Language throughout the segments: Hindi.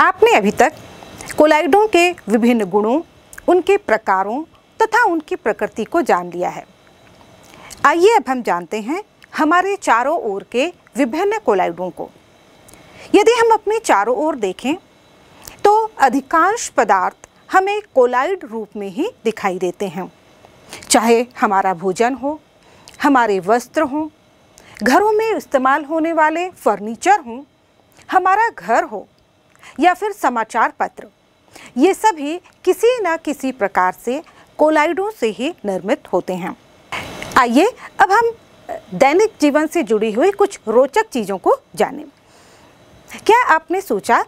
आपने अभी तक कोलाइडों के विभिन्न गुणों उनके प्रकारों तथा उनकी प्रकृति को जान लिया है आइए अब हम जानते हैं हमारे चारों ओर के विभिन्न कोलाइडों को यदि हम अपने चारों ओर देखें तो अधिकांश पदार्थ हमें कोलाइड रूप में ही दिखाई देते हैं चाहे हमारा भोजन हो हमारे वस्त्र हों घरों में इस्तेमाल होने वाले फर्नीचर हों हमारा घर हो या फिर समाचार पत्र ये सभी किसी न किसी प्रकार से कोलाइडों से ही निर्मित होते हैं आइए अब हम दैनिक जीवन से जुड़ी हुई कुछ रोचक चीज़ों को जानें क्या आपने सोचा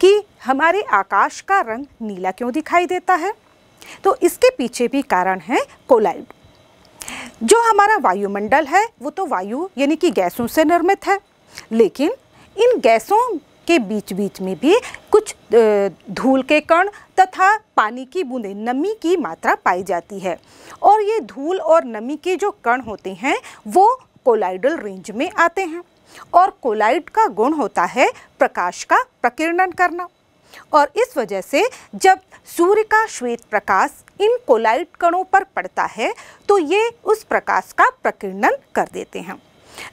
कि हमारे आकाश का रंग नीला क्यों दिखाई देता है तो इसके पीछे भी कारण है कोलाइड जो हमारा वायुमंडल है वो तो वायु यानी कि गैसों से निर्मित है लेकिन इन गैसों के बीच बीच में भी कुछ धूल के कण तथा पानी की बूंदें नमी की मात्रा पाई जाती है और ये धूल और नमी के जो कण होते हैं वो कोलाइडल रेंज में आते हैं और कोलाइड का गुण होता है प्रकाश का प्रकीर्णन करना और इस वजह से जब सूर्य का श्वेत प्रकाश इन कोलाइट कणों पर पड़ता है तो ये उस प्रकाश का प्रकीर्णन कर देते हैं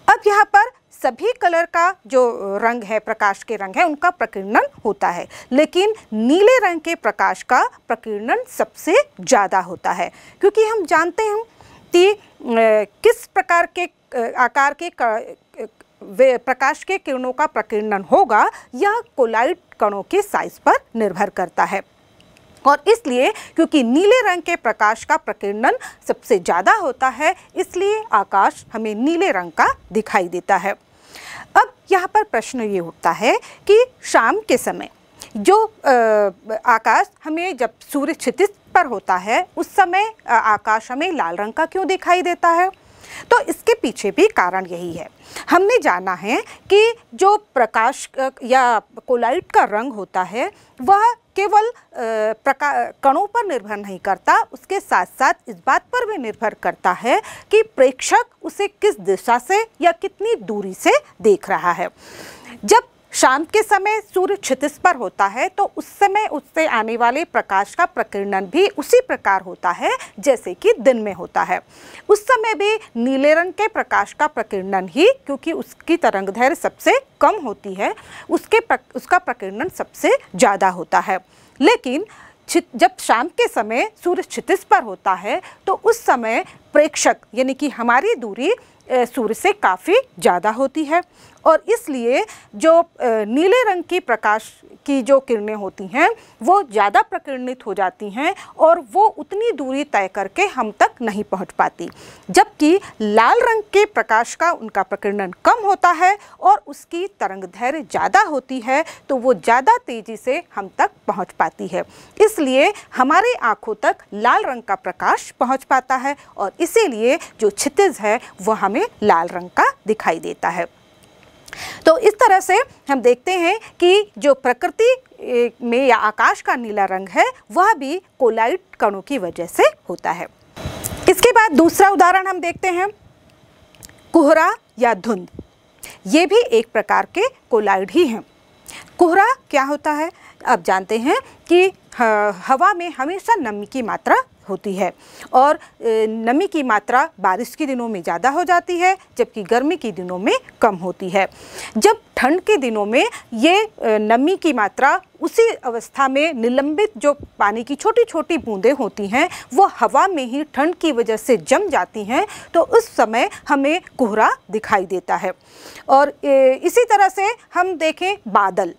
अब यहाँ पर सभी कलर का जो रंग है प्रकाश के रंग है उनका प्रकीर्णन होता है लेकिन नीले रंग के प्रकाश का प्रकीर्णन सबसे ज़्यादा होता है क्योंकि हम जानते हैं कि किस प्रकार के आकार के वे प्रकाश के किरणों का प्रकीर्णन होगा यह कोलाइट कणों के साइज पर निर्भर करता है और इसलिए क्योंकि नीले रंग के प्रकाश का प्रकीर्णन सबसे ज़्यादा होता है इसलिए आकाश हमें नीले रंग का दिखाई देता है अब यहाँ पर प्रश्न ये उठता है कि शाम के समय जो आकाश हमें जब सूर्य क्षितिज पर होता है उस समय आकाश हमें लाल रंग का क्यों दिखाई देता है तो इसके पीछे भी कारण यही है हमने जाना है कि जो प्रकाश या कोलाइट का रंग होता है वह केवल प्रका कणों पर निर्भर नहीं करता उसके साथ साथ इस बात पर भी निर्भर करता है कि प्रेक्षक उसे किस दिशा से या कितनी दूरी से देख रहा है जब शाम के समय सूर्य क्षितिज पर होता है तो उस समय उससे आने वाले प्रकाश का प्रकीर्णन भी उसी प्रकार होता है जैसे कि दिन में होता है उस समय भी नीले रंग के प्रकाश का प्रकीर्णन ही क्योंकि उसकी तरंग सबसे कम होती है उसके प्र, उसका प्रकीर्णन सबसे ज़्यादा होता है लेकिन जब शाम के समय सूर्य क्षितिज पर होता है तो उस समय प्रेक्षक यानी कि हमारी दूरी सूर्य से काफ़ी ज़्यादा होती है और इसलिए जो नीले रंग की प्रकाश की जो किरणें होती हैं वो ज़्यादा प्रकीर्णित हो जाती हैं और वो उतनी दूरी तय करके हम तक नहीं पहुंच पाती जबकि लाल रंग के प्रकाश का उनका प्रकीर्णन कम होता है और उसकी तरंग धैर्य ज़्यादा होती है तो वो ज़्यादा तेज़ी से हम तक पहुंच पाती है इसलिए हमारे आँखों तक लाल रंग का प्रकाश पहुँच पाता है और इसीलिए जो छितिज है वह हमें लाल रंग का दिखाई देता है तो इस तरह से हम देखते हैं कि जो प्रकृति में या आकाश का नीला रंग है वह भी कोलाइट कणों की वजह से होता है इसके बाद दूसरा उदाहरण हम देखते हैं कोहरा या धुंध ये भी एक प्रकार के कोलाइड ही हैं कोहरा क्या होता है आप जानते हैं कि हवा में हमेशा नमी की मात्रा होती है और नमी की मात्रा बारिश के दिनों में ज़्यादा हो जाती है जबकि गर्मी के दिनों में कम होती है जब ठंड के दिनों में ये नमी की मात्रा उसी अवस्था में निलंबित जो पानी की छोटी छोटी बूंदें होती हैं वो हवा में ही ठंड की वजह से जम जाती हैं तो उस समय हमें कोहरा दिखाई देता है और इसी तरह से हम देखें बादल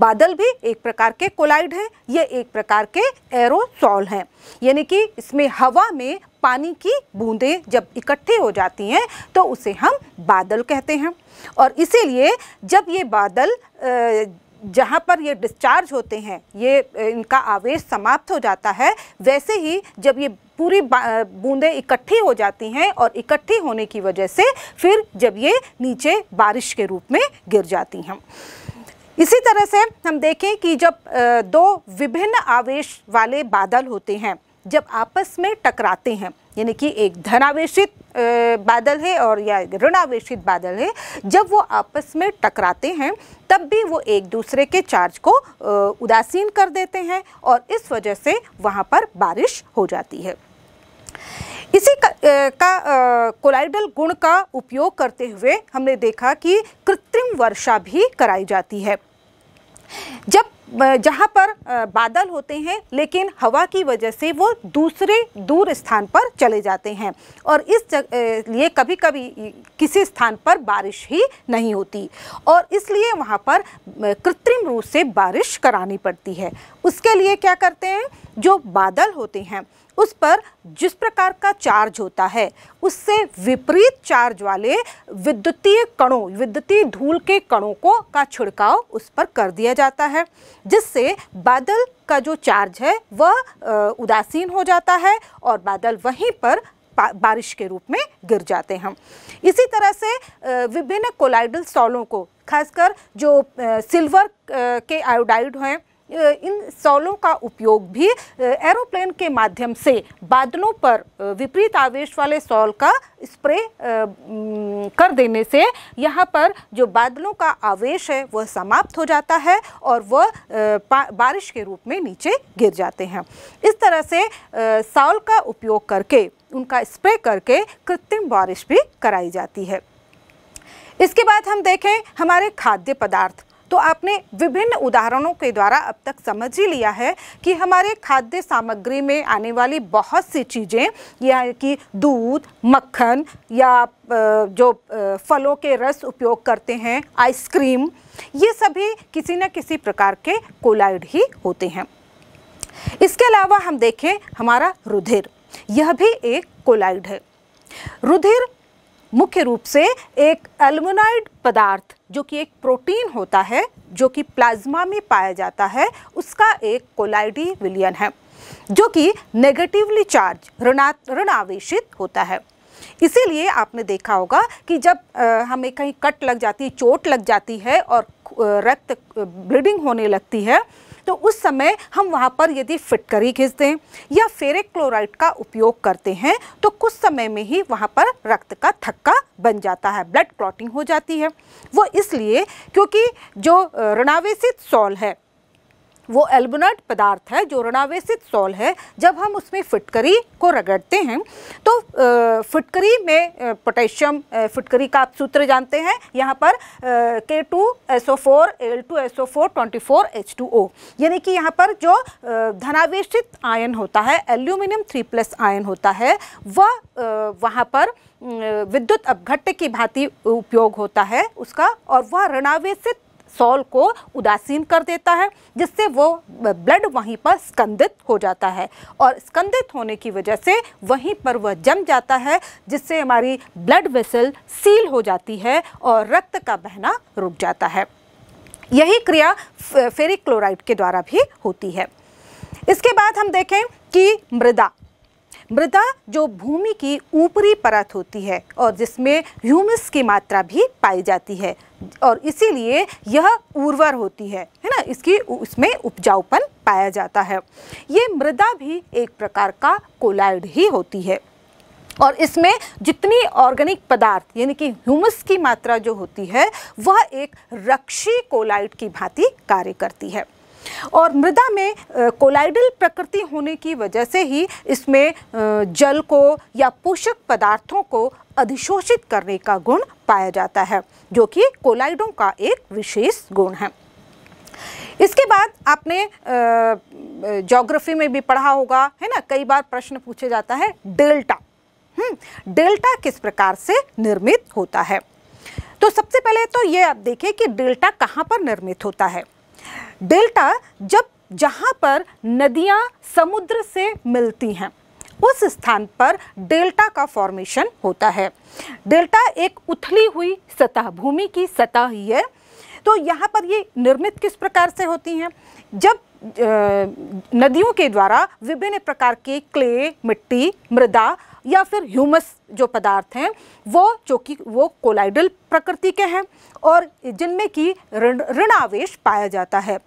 बादल भी एक प्रकार के कोलाइड हैं ये एक प्रकार के एरोसॉल हैं यानी कि इसमें हवा में पानी की बूंदें जब इकट्ठी हो जाती हैं तो उसे हम बादल कहते हैं और इसीलिए जब ये बादल जहाँ पर ये डिस्चार्ज होते हैं ये इनका आवेश समाप्त हो जाता है वैसे ही जब ये पूरी बूंदें इकट्ठी हो जाती हैं और इकट्ठी होने की वजह से फिर जब ये नीचे बारिश के रूप में गिर जाती हैं इसी तरह से हम देखें कि जब दो विभिन्न आवेश वाले बादल होते हैं जब आपस में टकराते हैं यानी कि एक धनावेशित बादल है और या ऋणावेशित बादल है जब वो आपस में टकराते हैं तब भी वो एक दूसरे के चार्ज को उदासीन कर देते हैं और इस वजह से वहाँ पर बारिश हो जाती है इसी का, कोलाइडल गुण का उपयोग करते हुए हमने देखा कि कृत्रिम वर्षा भी कराई जाती है जब जहाँ पर बादल होते हैं लेकिन हवा की वजह से वो दूसरे दूर स्थान पर चले जाते हैं और इस जग, लिए कभी कभी किसी स्थान पर बारिश ही नहीं होती और इसलिए वहाँ पर कृत्रिम रूप से बारिश करानी पड़ती है उसके लिए क्या करते हैं जो बादल होते हैं उस पर जिस प्रकार का चार्ज होता है उससे विपरीत चार्ज वाले विद्युतीय कणों विद्युतीय धूल के कणों को का छिड़काव उस पर कर दिया जाता है जिससे बादल का जो चार्ज है वह उदासीन हो जाता है और बादल वहीं पर बारिश के रूप में गिर जाते हैं इसी तरह से विभिन्न कोलाइडल सॉलों को खासकर जो सिल्वर के आयोडाइड हैं इन सॉलों का उपयोग भी एरोप्लेन के माध्यम से बादलों पर विपरीत आवेश वाले सॉल का स्प्रे कर देने से यहाँ पर जो बादलों का आवेश है वह समाप्त हो जाता है और वह बारिश के रूप में नीचे गिर जाते हैं इस तरह से सॉल का उपयोग करके उनका स्प्रे करके कृत्रिम बारिश भी कराई जाती है इसके बाद हम देखें हमारे खाद्य पदार्थ तो आपने विभिन्न उदाहरणों के द्वारा अब तक समझ ही लिया है कि हमारे खाद्य सामग्री में आने वाली बहुत सी चीज़ें या कि दूध मक्खन या जो फलों के रस उपयोग करते हैं आइसक्रीम ये सभी किसी न किसी प्रकार के कोलाइड ही होते हैं इसके अलावा हम देखें हमारा रुधिर यह भी एक कोलाइड है रुधिर मुख्य रूप से एक एल्युमिनाइड पदार्थ जो कि एक प्रोटीन होता है जो कि प्लाज्मा में पाया जाता है उसका एक कोलाइडी विलियन है जो कि नेगेटिवली चार्ज ऋणा आवेशित होता है इसीलिए आपने देखा होगा कि जब हमें कहीं कट लग जाती है चोट लग जाती है और रक्त ब्लीडिंग होने लगती है तो उस समय हम वहाँ पर यदि फिटकरी घिस दें या फेरिक क्लोराइड का उपयोग करते हैं तो कुछ समय में ही वहाँ पर रक्त का थक्का बन जाता है ब्लड क्लॉटिंग हो जाती है वो इसलिए क्योंकि जो ऋणावेशित सॉल है वो एल्बोनट पदार्थ है जो ऋणावेशित सॉल है जब हम उसमें फिटकरी को रगड़ते हैं तो फिटकरी में पोटेशियम फिटकरी का आप सूत्र जानते हैं यहाँ पर K two S O four L two S O four twenty four H two O यानी कि यहाँ पर जो धनावेशित आयन होता है एल्यूमिनियम थ्री प्लस आयन होता है वह वहाँ पर विद्युत अपघट्य की भांति उपयोग होता है उसका और वह ऋणावेशित सॉल को उदासीन कर देता है जिससे वो ब्लड वहीं पर स्कंदित हो जाता है और स्कंदित होने की वजह से वहीं पर वह जम जाता है जिससे हमारी ब्लड वेसल सील हो जाती है और रक्त का बहना रुक जाता है यही क्रिया फेरिक क्लोराइड के द्वारा भी होती है इसके बाद हम देखें कि मृदा मृदा जो भूमि की ऊपरी परत होती है और जिसमें ह्यूमस की मात्रा भी पाई जाती है और इसीलिए यह उर्वर होती है है ना इसकी उसमें उपजाऊपन पाया जाता है ये मृदा भी एक प्रकार का कोलाइड ही होती है और इसमें जितनी ऑर्गेनिक पदार्थ यानी कि ह्यूमस की मात्रा जो होती है वह एक रक्षी कोलाइड की भांति कार्य करती है और मृदा में कोलाइडल प्रकृति होने की वजह से ही इसमें जल को या पोषक पदार्थों को अधिशोषित करने का गुण पाया जाता है जो कि कोलाइडों का एक विशेष गुण है इसके बाद आपने जोग्राफी में भी पढ़ा होगा है ना कई बार प्रश्न पूछे जाता है डेल्टा हम्म, डेल्टा किस प्रकार से निर्मित होता है तो सबसे पहले तो ये आप देखें कि डेल्टा कहाँ पर निर्मित होता है डेल्टा जब जहाँ पर नदियाँ समुद्र से मिलती हैं उस स्थान पर डेल्टा का फॉर्मेशन होता है डेल्टा एक उथली हुई सतह भूमि की सतह ही है तो यहाँ पर ये निर्मित किस प्रकार से होती हैं जब नदियों के द्वारा विभिन्न प्रकार के क्ले मिट्टी मृदा या फिर ह्यूमस जो पदार्थ हैं वो जो कि वो कोलाइडल प्रकृति के हैं और जिनमें कि ऋण आवेश पाया जाता है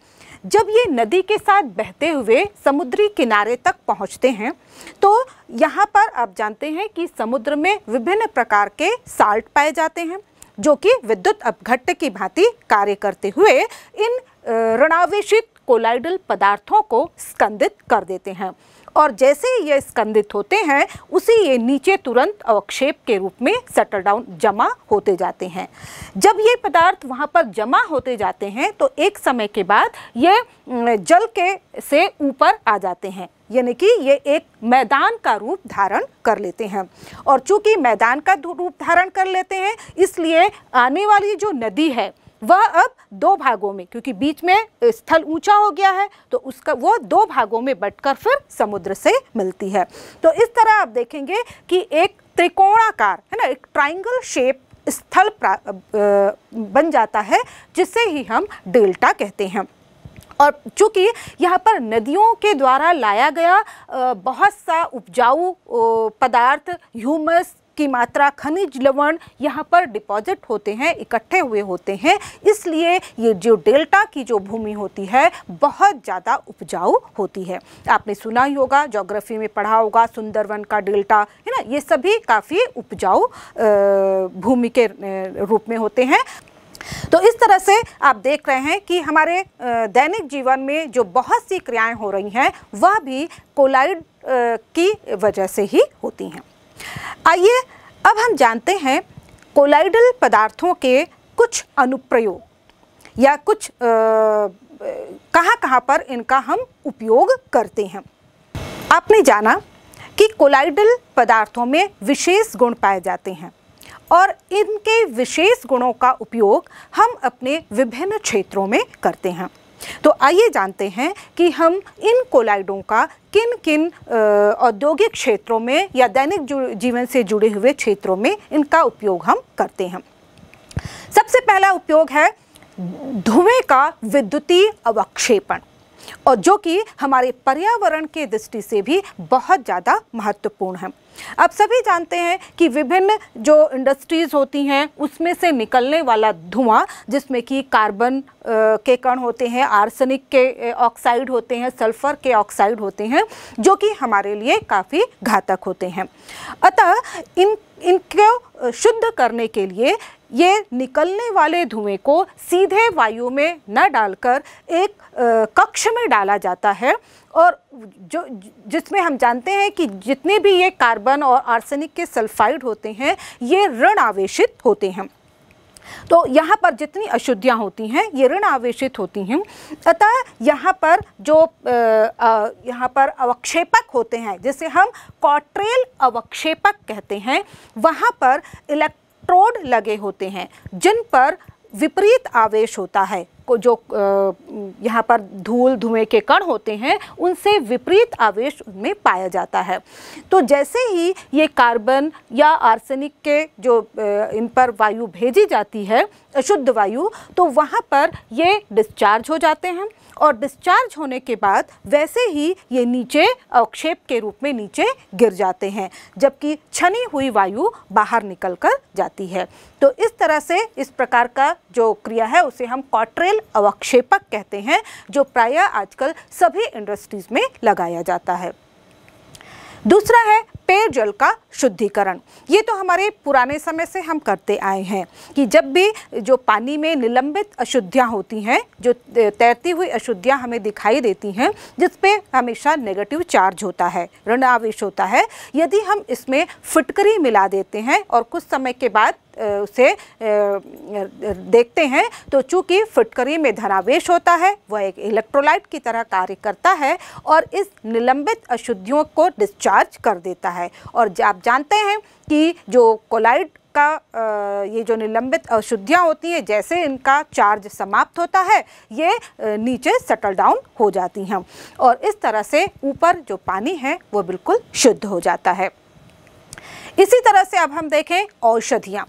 जब ये नदी के साथ बहते हुए समुद्री किनारे तक पहुंचते हैं तो यहाँ पर आप जानते हैं कि समुद्र में विभिन्न प्रकार के साल्ट पाए जाते हैं जो कि विद्युत अपघट्ट की भांति कार्य करते हुए इन ऋणावेशित कोलाइडल पदार्थों को स्कंदित कर देते हैं और जैसे ये स्कंदित होते हैं उसी ये नीचे तुरंत अवक्षेप के रूप में सेटल डाउन जमा होते जाते हैं जब ये पदार्थ वहाँ पर जमा होते जाते हैं तो एक समय के बाद ये जल के से ऊपर आ जाते हैं यानी कि ये एक मैदान का रूप धारण कर लेते हैं और चूंकि मैदान का रूप धारण कर लेते हैं इसलिए आने वाली जो नदी है वह अब दो भागों में क्योंकि बीच में स्थल ऊंचा हो गया है तो उसका वो दो भागों में बटकर फिर समुद्र से मिलती है तो इस तरह आप देखेंगे कि एक त्रिकोणाकार है ना एक ट्राइंगल शेप स्थल बन जाता है जिसे ही हम डेल्टा कहते हैं और चूँकि यहाँ पर नदियों के द्वारा लाया गया बहुत सा उपजाऊ पदार्थ ह्यूमस की मात्रा खनिज लवण यहाँ पर डिपॉजिट होते हैं इकट्ठे हुए होते हैं इसलिए ये जो डेल्टा की जो भूमि होती है बहुत ज़्यादा उपजाऊ होती है आपने सुना ही होगा जोग्राफी में पढ़ा होगा सुंदरवन का डेल्टा है ना ये सभी काफ़ी उपजाऊ भूमि के रूप में होते हैं तो इस तरह से आप देख रहे हैं कि हमारे दैनिक जीवन में जो बहुत सी क्रियाएं हो रही हैं वह भी कोलाइड की वजह से ही होती हैं आइए अब हम जानते हैं कोलाइडल पदार्थों के कुछ अनुप्रयोग या कुछ कहाँ कहाँ पर इनका हम उपयोग करते हैं आपने जाना कि कोलाइडल पदार्थों में विशेष गुण पाए जाते हैं और इनके विशेष गुणों का उपयोग हम अपने विभिन्न क्षेत्रों में करते हैं तो आइए जानते हैं कि हम इन कोलाइडों का किन किन औद्योगिक क्षेत्रों में या दैनिक जीवन से जुड़े हुए क्षेत्रों में इनका उपयोग हम करते हैं सबसे पहला उपयोग है धुएं का विद्युतीय अवक्षेपण और जो कि हमारे पर्यावरण के दृष्टि से भी बहुत ज़्यादा महत्वपूर्ण है अब सभी जानते हैं कि विभिन्न जो इंडस्ट्रीज़ होती हैं उसमें से निकलने वाला धुआं जिसमें कि कार्बन के कण होते हैं आर्सेनिक के ऑक्साइड होते हैं सल्फर के ऑक्साइड होते हैं जो कि हमारे लिए काफ़ी घातक होते हैं अतः इन इनको शुद्ध करने के लिए ये निकलने वाले धुएं को सीधे वायु में न डालकर एक कक्ष में डाला जाता है और जो जिसमें हम जानते हैं कि जितने भी ये कार्बन और आर्सेनिक के सल्फाइड होते हैं ये ऋण आवेशित होते हैं तो यहाँ पर जितनी अशुद्धियाँ होती हैं ये ऋण आवेशित होती हैं अतः यहाँ पर जो यहाँ पर अवक्षेपक होते हैं जिसे हम कॉट्रेल अवक्षेपक कहते हैं वहाँ पर इलेक्ट्रोड लगे होते हैं जिन पर विपरीत आवेश होता है जो यहाँ पर धूल धुएं के कण होते हैं उनसे विपरीत आवेश उनमें पाया जाता है तो जैसे ही ये कार्बन या आर्सेनिक के जो इन पर वायु भेजी जाती है अशुद्ध वायु तो वहाँ पर ये डिस्चार्ज हो जाते हैं और डिस्चार्ज होने के बाद वैसे ही ये नीचे अवक्षेप के रूप में नीचे गिर जाते हैं जबकि छनी हुई वायु बाहर निकल कर जाती है तो इस तरह से इस प्रकार का जो क्रिया है उसे हम कॉट्रेल अवक्षेपक कहते हैं जो प्रायः आजकल सभी इंडस्ट्रीज़ में लगाया जाता है दूसरा है पेयजल का शुद्धिकरण ये तो हमारे पुराने समय से हम करते आए हैं कि जब भी जो पानी में निलंबित अशुद्धियाँ होती हैं जो तैरती हुई अशुद्धियाँ हमें दिखाई देती हैं जिस पे हमेशा नेगेटिव चार्ज होता है ऋण आवेश होता है यदि हम इसमें फिटकरी मिला देते हैं और कुछ समय के बाद उसे देखते हैं तो चूँकि फुटकरी में धनावेश होता है वह एक इलेक्ट्रोलाइट की तरह कार्य करता है और इस निलंबित अशुद्धियों को डिस्चार्ज कर देता है और आप जानते हैं कि जो कोलाइड का ये जो निलंबित अशुद्धियाँ होती हैं जैसे इनका चार्ज समाप्त होता है ये नीचे सटल डाउन हो जाती हैं और इस तरह से ऊपर जो पानी है वो बिल्कुल शुद्ध हो जाता है इसी तरह से अब हम देखें औषधियाँ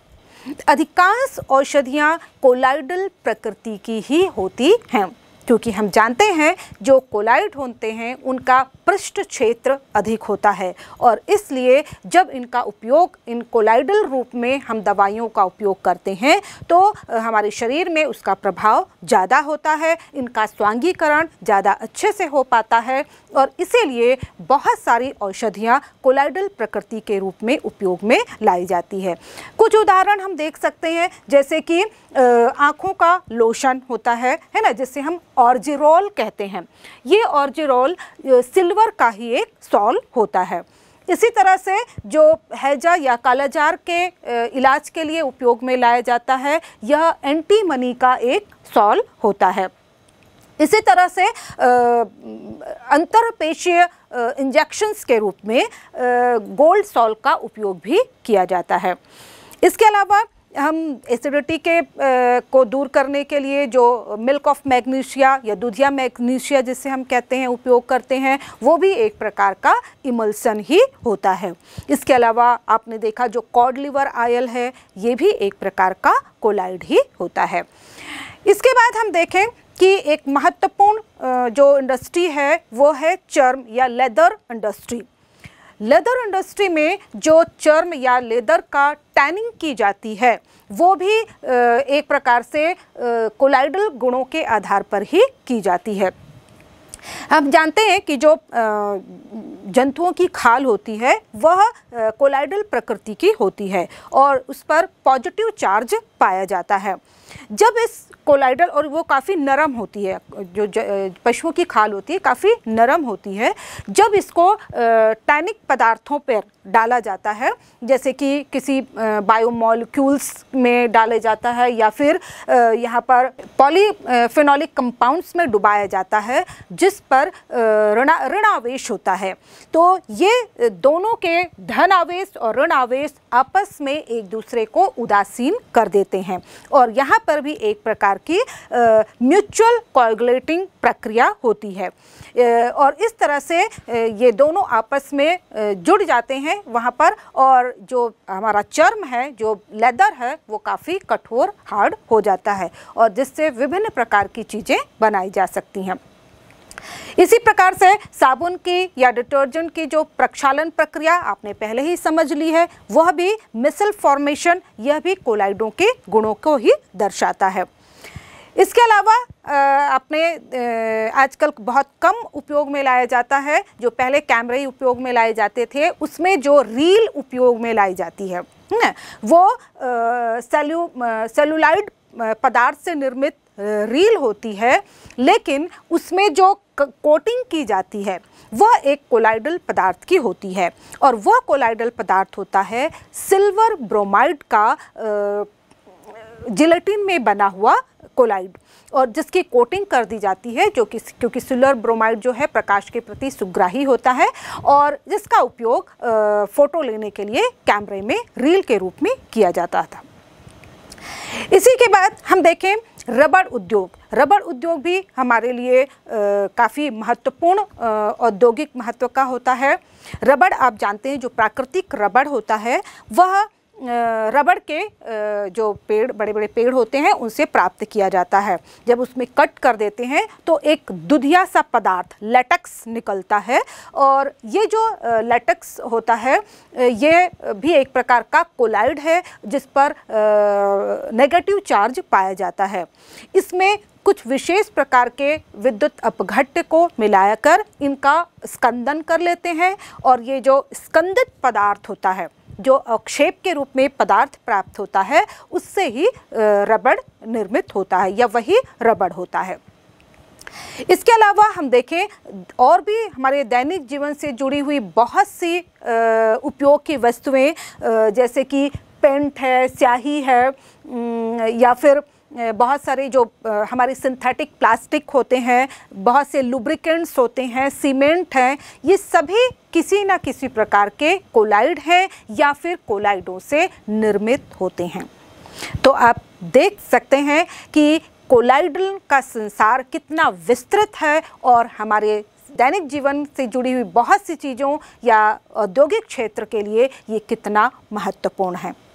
अधिकांश औषधियाँ कोलाइडल प्रकृति की ही होती हैं क्योंकि हम जानते हैं जो कोलाइट होते हैं उनका पृष्ठ क्षेत्र अधिक होता है और इसलिए जब इनका उपयोग इन कोलाइडल रूप में हम दवाइयों का उपयोग करते हैं तो हमारे शरीर में उसका प्रभाव ज़्यादा होता है इनका स्वांगीकरण ज़्यादा अच्छे से हो पाता है और इसीलिए बहुत सारी औषधियाँ कोलाइडल प्रकृति के रूप में उपयोग में लाई जाती है कुछ उदाहरण हम देख सकते हैं जैसे कि आँखों का लोशन होता है है ना जिससे हम ऑर्जिरोल कहते हैं ये ऑर्जिरोल सिल्वर का ही एक सॉल होता है इसी तरह से जो हैजा या कालाजार के इलाज के लिए उपयोग में लाया जाता है यह एंटी मनी का एक सॉल होता है इसी तरह से अंतरपेशीय इंजेक्शंस के रूप में गोल्ड सॉल का उपयोग भी किया जाता है इसके अलावा हम एसिडिटी के आ, को दूर करने के लिए जो मिल्क ऑफ मैग्नीशिया या दूधिया मैग्नीशिया जिसे हम कहते हैं उपयोग करते हैं वो भी एक प्रकार का इमल्सन ही होता है इसके अलावा आपने देखा जो कॉड लिवर आयल है ये भी एक प्रकार का कोलाइड ही होता है इसके बाद हम देखें कि एक महत्वपूर्ण जो इंडस्ट्री है वो है चर्म या लेदर इंडस्ट्री लेदर इंडस्ट्री में जो चर्म या लेदर का टैनिंग की जाती है वो भी एक प्रकार से कोलाइडल गुणों के आधार पर ही की जाती है हम जानते हैं कि जो जंतुओं की खाल होती है वह कोलाइडल प्रकृति की होती है और उस पर पॉजिटिव चार्ज पाया जाता है जब इस कोलाइडल और वो काफ़ी नरम होती है जो पशुओं की खाल होती है काफ़ी नरम होती है जब इसको टैनिक पदार्थों पर डाला जाता है जैसे कि किसी बायोमोलिक्यूल्स में डाले जाता है या फिर यहाँ पर पॉलीफिनॉलिक कंपाउंड्स में डुबाया जाता है जिस पर ऋणा ऋणावेश होता है तो ये दोनों के धन आवेश और ऋण आवेश आपस में एक दूसरे को उदासीन कर देते हैं और यहाँ पर भी एक प्रकार की म्यूचुअल कोगुलेटिंग प्रक्रिया होती है और इस तरह से ये दोनों आपस में जुड़ जाते हैं वहाँ पर और जो हमारा चर्म है जो लेदर है वो काफ़ी कठोर हार्ड हो जाता है और जिससे विभिन्न प्रकार की चीज़ें बनाई जा सकती हैं इसी प्रकार से साबुन की या डिटर्जेंट की जो प्रक्षालन प्रक्रिया आपने पहले ही समझ ली है वह भी मिसल फॉर्मेशन यह भी कोलाइडों के गुणों को ही दर्शाता है इसके अलावा अपने आजकल बहुत कम उपयोग में लाया जाता है जो पहले कैमरे ही उपयोग में लाए जाते थे उसमें जो रील उपयोग में लाई जाती है वो सेल्यू सेलुलाइड पदार्थ से निर्मित रील होती है लेकिन उसमें जो कोटिंग की जाती है वह एक कोलाइडल पदार्थ की होती है और वह कोलाइडल पदार्थ होता है सिल्वर ब्रोमाइड का जिलेटिन में बना हुआ कोलाइड और जिसकी कोटिंग कर दी जाती है जो कि क्योंकि सुलर ब्रोमाइड जो है प्रकाश के प्रति सुग्राही होता है और जिसका उपयोग फ़ोटो लेने के लिए कैमरे में रील के रूप में किया जाता था इसी के बाद हम देखें रबड़ उद्योग रबड़ उद्योग भी हमारे लिए काफ़ी महत्वपूर्ण औद्योगिक महत्व का होता है रबड़ आप जानते हैं जो प्राकृतिक रबड़ होता है वह रबड़ के जो पेड़ बड़े बड़े पेड़ होते हैं उनसे प्राप्त किया जाता है जब उसमें कट कर देते हैं तो एक दुधिया सा पदार्थ लेटक्स निकलता है और ये जो लेटक्स होता है ये भी एक प्रकार का कोलाइड है जिस पर नेगेटिव चार्ज पाया जाता है इसमें कुछ विशेष प्रकार के विद्युत अपघट्य को मिलाकर इनका स्कंदन कर लेते हैं और ये जो स्कंदित पदार्थ होता है जो अक्षेप के रूप में पदार्थ प्राप्त होता है उससे ही रबड़ निर्मित होता है या वही रबड़ होता है इसके अलावा हम देखें और भी हमारे दैनिक जीवन से जुड़ी हुई बहुत सी उपयोग की वस्तुएं जैसे कि पेंट है स्याही है या फिर बहुत सारे जो हमारे सिंथेटिक प्लास्टिक होते हैं बहुत से लुब्रिकेंट्स होते हैं सीमेंट हैं ये सभी किसी ना किसी प्रकार के कोलाइड हैं या फिर कोलाइडों से निर्मित होते हैं तो आप देख सकते हैं कि कोलाइडल का संसार कितना विस्तृत है और हमारे दैनिक जीवन से जुड़ी हुई बहुत सी चीज़ों या औद्योगिक क्षेत्र के लिए ये कितना महत्वपूर्ण है